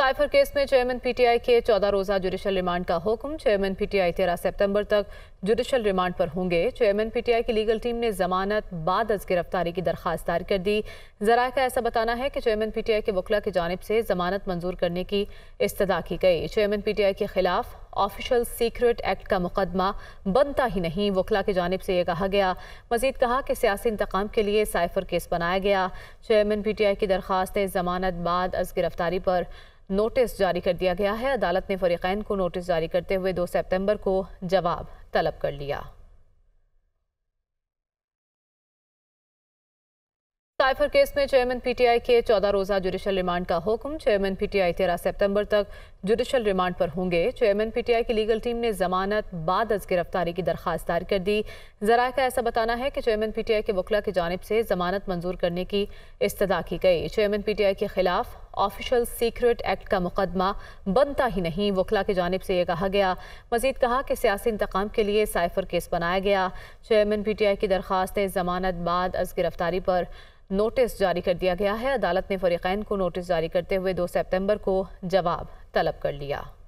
cipher case में chairman PTI के 14 रोजा जुडिशल रिमांड का हुक्म चेयरमैन पीटीआई 13 सितंबर तक जुडिशल रिमांड पर होंगे चेयरमैन पीटीआई की लीगल टीम ने जमानत बाद अज गिरफ्तारी की दरख्वास्त दायर कर दी जरा का ऐसा बताना है कि चेयरमैन पीटीआई के वकला की जानब से जमानत मंजूर करने की इस्तः की गई चेयरमैन पी के खिलाफ ऑफिशियल सीक्रेट एक्ट का मुकदमा बनता ही नहीं वकला की जानब से यह कहा गया मजीद कहा कि सियासी इंतकाम के लिए साइफर केस बनाया गया चेयरमैन पी की दरख्वास्त जमानत बाद अज गिरफ्तारी पर नोटिस जारी कर दिया गया है अदालत ने फरीकैन को नोटिस जारी करते हुए दो सितंबर को जवाब तलब कर लिया साइफर केस में चेयरमैन पीटीआई के 14 रोजा जुडिशल रिमांड का हुक्म चेयरमैन पीटीआई 13 सितंबर तक जुडिशल रिमांड पर होंगे चेयरमैन पीटीआई की लीगल टीम ने जमानत बाद अज गिरफ्तारी की दरखास्त दायर कर दी जरा का ऐसा बताना है कि चेयरमैन पीटीआई के वकला की जानब से जमानत मंजूर करने की इस्तः की गई चेयरमैन पीटीआई के खिलाफ ऑफिशियल सीक्रेट एक्ट का मुकदमा बनता ही नहीं वकला की जानब से यह कहा गया मजीद कहा कि सियासी इंतकाम के लिए साइफर केस बनाया गया चेयरमैन पी टी आई की दरख्वास्त जमानत बाद अज गिरफ्तारी पर नोटिस जारी कर दिया गया है अदालत ने फरीकैन को नोटिस जारी करते हुए दो सेप्टेम्बर को जवाब तलब कर लिया